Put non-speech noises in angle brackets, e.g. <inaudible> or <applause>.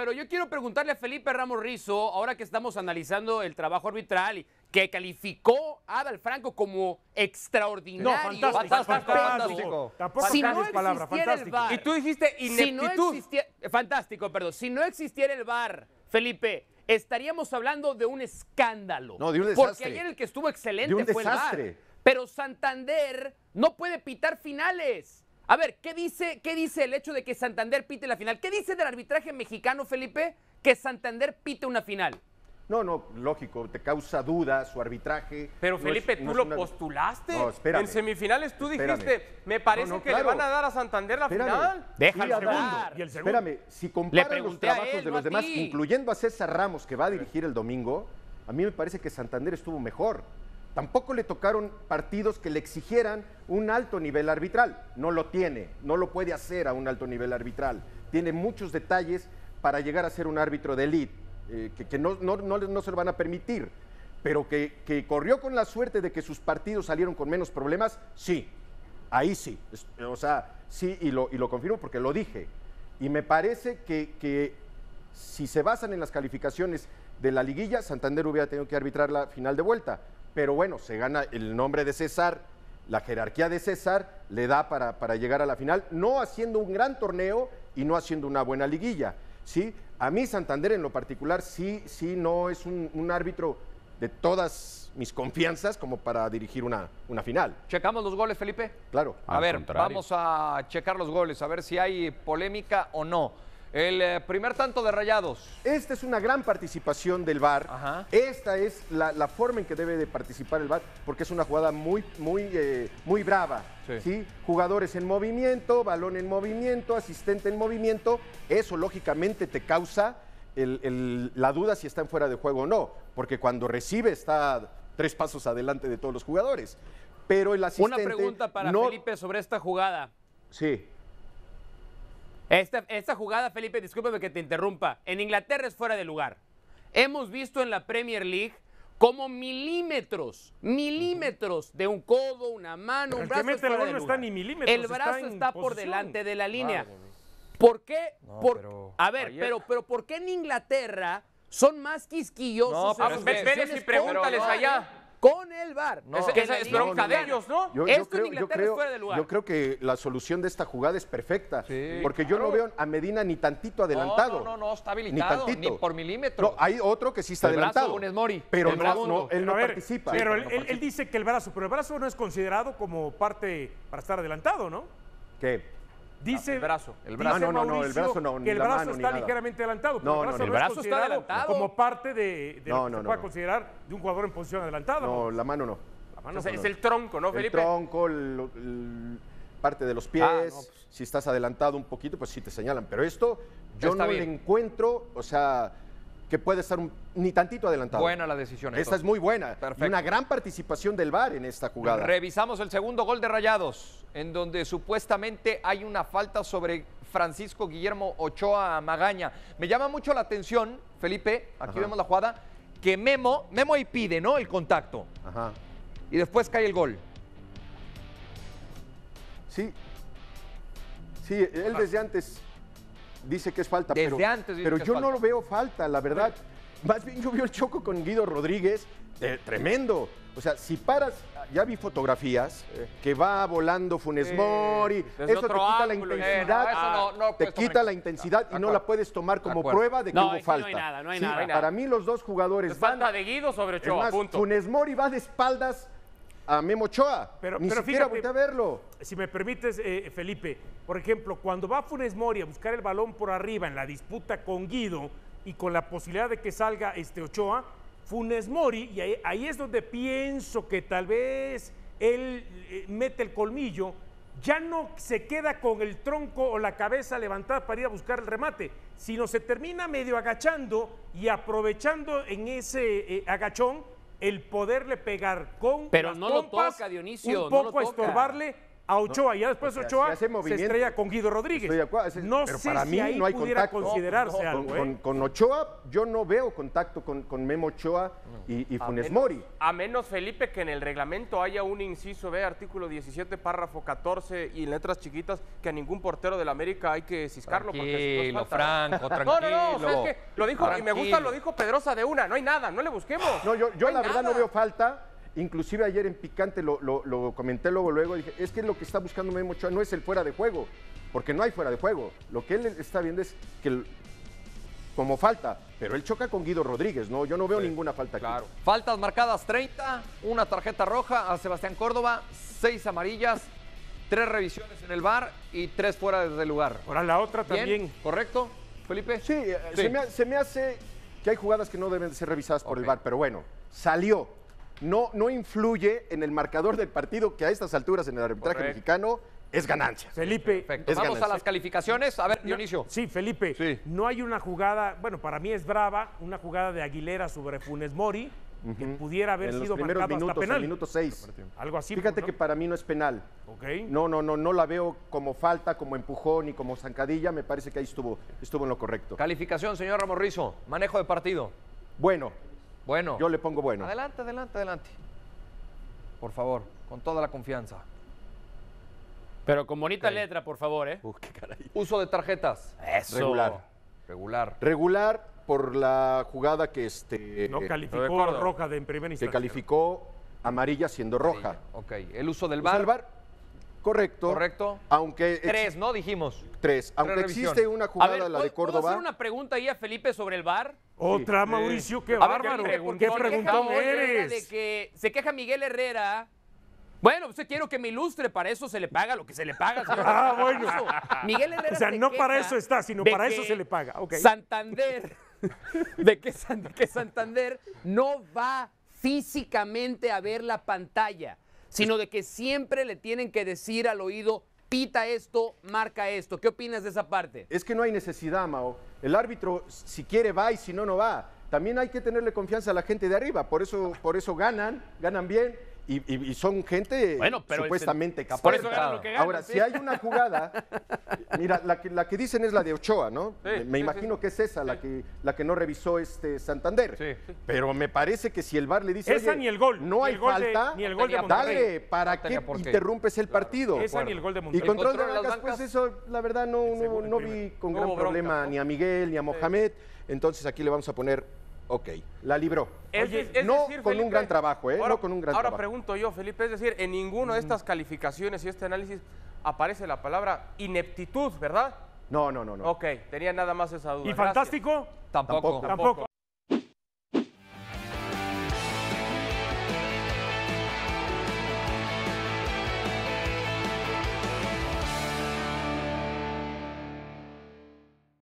pero yo quiero preguntarle a Felipe Ramos Rizo, ahora que estamos analizando el trabajo arbitral que calificó a Adal Franco como extraordinario. No, fantástico, fantástico. Y tú dijiste Si no existiera, fantástico, perdón. Si no existiera el VAR, Felipe, estaríamos hablando de un escándalo. No, de un desastre. Porque ayer el que estuvo excelente fue el VAR. Pero Santander no puede pitar finales. A ver, ¿qué dice, ¿qué dice el hecho de que Santander pite la final? ¿Qué dice del arbitraje mexicano, Felipe, que Santander pite una final? No, no, lógico, te causa duda su arbitraje. Pero Felipe, tú lo postulaste. No, en semifinales tú dijiste, me parece que le van a dar a Santander la final. Deja Espérame, si comparo los trabajos de los demás, incluyendo a César Ramos, que va a dirigir el domingo, a mí me parece que Santander estuvo mejor. Tampoco le tocaron partidos que le exigieran un alto nivel arbitral. No lo tiene, no lo puede hacer a un alto nivel arbitral. Tiene muchos detalles para llegar a ser un árbitro de élite, eh, que, no, se lo van a permitir, pero que, corrió con la suerte de que sus partidos salieron con menos problemas, sí, ahí sí. O sea, sí, y lo, confirmo porque lo dije. Y me parece que si se basan en las calificaciones de la liguilla, Santander hubiera tenido que arbitrar la final de vuelta pero bueno, se gana el nombre de César, la jerarquía de César le da para, para llegar a la final, no haciendo un gran torneo y no haciendo una buena liguilla. ¿sí? A mí Santander en lo particular sí, sí no es un, árbitro de todas mis confianzas como para dirigir una, una final. ¿Checamos los goles, Felipe? Claro. A ver, vamos a checar los goles, a ver si hay polémica o no. El eh, primer tanto de Rayados. Esta es una gran participación del VAR. Esta es la, forma en que debe de participar el VAR, porque es una jugada muy, muy, eh, muy brava. Sí. Jugadores en movimiento, balón en movimiento, asistente en movimiento. Eso lógicamente te causa la duda si está en fuera de juego o no, porque cuando recibe está tres pasos adelante de todos los jugadores. Pero el asistente. Una pregunta para Felipe sobre esta jugada. Sí. Esta, jugada, Felipe, discúlpame que te interrumpa. En Inglaterra es fuera de lugar. Hemos visto en la Premier League como milímetros, milímetros de un codo, una mano, un brazo. El el brazo está, por delante de la línea. ¿Por qué? a ver, pero, pero ¿por qué en Inglaterra son más quisquillosos? No, pero y pregúntales allá con el VAR. es bronca de ellos, ¿no? Yo, Esto creo, en Inglaterra es fuera de lugar. Yo creo que la solución de esta jugada es perfecta, porque yo no veo a Medina ni tantito adelantado. No, no, no, está habilitado, ni, por milímetro. No, hay otro que sí está el adelantado. Mori, pero él no participa. Pero él, él dice que el brazo, pero el brazo no es considerado como parte para estar adelantado, ¿no? ¿Qué? Dice, el brazo. El brazo. Ah, no, no, el brazo no. el brazo está ligeramente adelantado. Pero no, el brazo, no, el brazo está adelantado. Como parte de, de lo no, se puede considerar de un jugador en posición adelantada. No, la mano no. La mano es el tronco, ¿no, Felipe? El tronco, parte de los ah, pies. Pues. Si estás adelantado un poquito, pues sí te señalan. Pero esto yo no encuentro, o sea, que puede estar ni tantito adelantado. Buena la decisión. Esta es muy buena. una gran participación del VAR en esta jugada. Revisamos el segundo gol de Rayados en donde supuestamente hay una falta sobre Francisco Guillermo Ochoa Magaña. Me llama mucho la atención, Felipe, aquí vemos la jugada, que Memo, Memo ahí pide, ¿no? El contacto. Ajá. Y después cae el gol. Sí. Sí, él desde antes dice que es falta. pero, Pero yo no lo veo falta, la verdad. Más bien yo vi el choco con Guido Rodríguez, eh, tremendo. O sea, si paras, ya vi fotografías eh, que va volando Funes Mori, eso te quita la intensidad, eh, te quita la intensidad y no la puedes tomar como prueba de que hubo falta. No hay nada, no hay nada. Para mí los dos jugadores banda van, de Guido sobre Ochoa, más, Funes Mori va de espaldas a Memo Ochoa, pero, ni a verlo. Si me permites, Felipe, por ejemplo, cuando va Funes Mori a buscar el balón por arriba en la disputa con Guido, y con la posibilidad de que salga este Ochoa, Funes Mori, y ahí, es donde pienso que tal vez él eh, mete el colmillo, ya no se queda con el tronco o la cabeza levantada para ir a buscar el remate, sino se termina medio agachando y aprovechando en ese eh, agachón el poderle pegar con Pero no lo toca, Dionisio, un poco no estorbarle a Ochoa ya después Ochoa se estrella con Guido Rodríguez. no sé para mí si ahí no hay pudiera contacto. considerarse algo. ¿eh? Con, Ochoa yo no veo contacto con, Memo Ochoa y, Funes Mori. A menos, Felipe, que en el reglamento haya un inciso B, artículo 17, párrafo 14 y letras chiquitas que a ningún portero de la América hay que ciscarlo. Tranquilo, porque Franco, tranquilo. <laughs> No, no, no, o que lo dijo, y me gusta, lo dijo Pedrosa de una, no hay nada, no le busquemos. No, yo, yo la verdad no veo falta Inclusive ayer en Picante lo, comenté luego, luego, dije, es que lo que está buscando Memo Ochoa no es el fuera de juego, porque no hay fuera de juego. Lo que él está viendo es que como falta, pero él choca con Guido Rodríguez, ¿no? Yo no veo ninguna falta Faltas marcadas 30, una tarjeta roja a Sebastián Córdoba, seis amarillas, tres revisiones en el bar y tres fuera desde lugar. Ahora la otra también. ¿Correcto, Felipe? Sí, eh, Se, me, hace que hay jugadas que no deben ser revisadas por el bar, pero bueno, salió no, no influye en el marcador del partido que a estas alturas en el arbitraje mexicano es ganancia. Felipe, vamos a las calificaciones. A ver, Dionisio. sí, Felipe, no hay una jugada, bueno, para mí es brava, una jugada de Aguilera sobre Funes Mori que pudiera haber en sido los primeros minutos, hasta penal. minuto 6. Algo así. Fíjate pues, que para mí no es penal. No, no, no, no la veo como falta, como empujón y como zancadilla. Me parece que ahí estuvo, estuvo en lo correcto. Calificación, señor Ramorrizo. Manejo de partido. Bueno, bueno. Yo le pongo bueno. Adelante, adelante, adelante. Por favor, con toda la confianza. Pero con bonita letra, por favor, ¿eh? qué caray. Uso de tarjetas. Eso. Regular. Regular. Regular por la jugada que este. No calificó roja de en primera instancia. Que calificó amarilla siendo roja. Ok. El uso del ¿Uso bar? Correcto. Correcto. Aunque tres, ¿no? Dijimos. Tres. Aunque existe una jugada, la de Córdoba. ¿Puedo hacer una pregunta ahí a Felipe sobre el bar. Otra, Mauricio, qué a bárbaro. ¿Qué, eres? De que se queja Miguel Herrera bueno, usted pues, quiero que me ilustre, para eso se le paga lo que se le paga. <laughs> Ah, bueno. Miguel Herrera. O sea, no para eso está, sino para eso se le paga. Okay. Santander, <laughs> de que, que Santander no va físicamente a ver la pantalla sino de que siempre le tienen que decir al oído, pita esto, marca esto. ¿Qué opinas de esa parte? Es que no hay necesidad, Mao. El árbitro, si quiere, va y si no, no va. También hay que tenerle confianza a la gente de arriba. Por eso, por eso ganan, ganan bien y, son gente supuestamente capaz. Ahora, si hay una jugada, mira, la que, dicen es la de Ochoa, ¿no? me, imagino que es esa la, que, la que no revisó este Santander. Pero me parece que si el VAR le dice. Esa ni el gol. No hay falta. ni el gol de, Dale, ¿para qué, interrumpes el partido? Esa ni el gol de Y control, de pues eso, la verdad, no, no vi con gran problema ni a Miguel ni a Mohamed. Entonces aquí le vamos a poner Ok, la libró. no con un gran trabajo, ¿eh? no con un gran ahora pregunto yo, Felipe, es decir, en ninguno de estas calificaciones y este análisis aparece la palabra ineptitud, ¿verdad? No, no, no, no. Ok, tenía nada más esa duda. ¿Y fantástico? Tampoco. Tampoco.